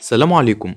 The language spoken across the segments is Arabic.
السلام عليكم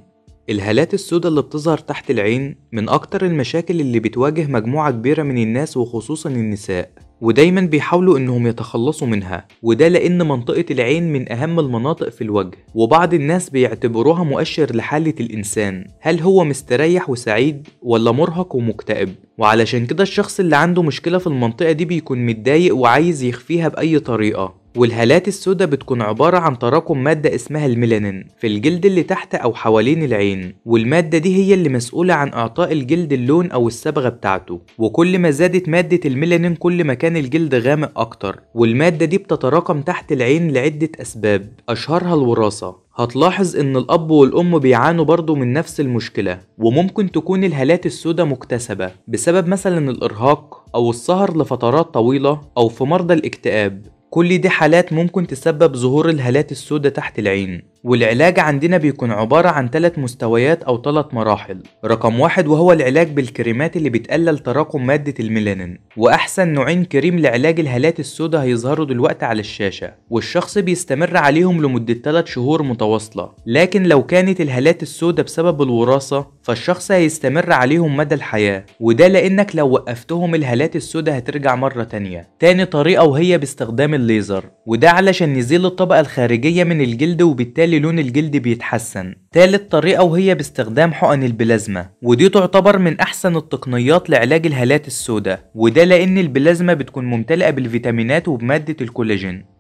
الهالات السوداء اللي بتظهر تحت العين من أكتر المشاكل اللي بتواجه مجموعة كبيرة من الناس وخصوصا النساء ودايما بيحاولوا انهم يتخلصوا منها وده لان منطقة العين من اهم المناطق في الوجه وبعض الناس بيعتبروها مؤشر لحالة الانسان هل هو مستريح وسعيد ولا مرهق ومكتئب وعلشان كده الشخص اللي عنده مشكلة في المنطقة دي بيكون متضايق وعايز يخفيها بأي طريقة والهالات السوداء بتكون عبارة عن تراكم مادة اسمها الميلانين في الجلد اللي تحت أو حوالين العين والمادة دي هي اللي مسؤولة عن إعطاء الجلد اللون أو الصبغة بتاعته وكل ما زادت مادة الميلانين كل ما كان الجلد غامق أكتر والمادة دي بتتراكم تحت العين لعدة أسباب أشهرها الوراثة هتلاحظ ان الاب والام بيعانوا برضه من نفس المشكله وممكن تكون الهالات السوداء مكتسبه بسبب مثلا الارهاق او السهر لفترات طويله او في مرضى الاكتئاب كل دي حالات ممكن تسبب ظهور الهالات السوداء تحت العين والعلاج عندنا بيكون عبارة عن ثلاث مستويات أو ثلاث مراحل رقم واحد وهو العلاج بالكريمات اللي بتقلل تراكم مادة الميلانين وأحسن نوعين كريم لعلاج الهالات السوداء هيظهروا دلوقتي على الشاشة والشخص بيستمر عليهم لمدة ثلاث شهور متواصلة لكن لو كانت الهالات السوداء بسبب الوراثة فالشخص هيستمر عليهم مدى الحياة وده لأنك لو وقفتهم الهالات السوداء هترجع مرة تانية تاني طريقة وهي باستخدام الليزر وده علشان نزيل الطبقة الخارجية من الجلد وبالتالي بتخلي لون الجلد بيتحسن تالت طريقة وهي باستخدام حقن البلازما ودي تعتبر من أحسن التقنيات لعلاج الهالات السوداء وده لأن البلازما بتكون ممتلئة بالفيتامينات وبمادة الكولاجين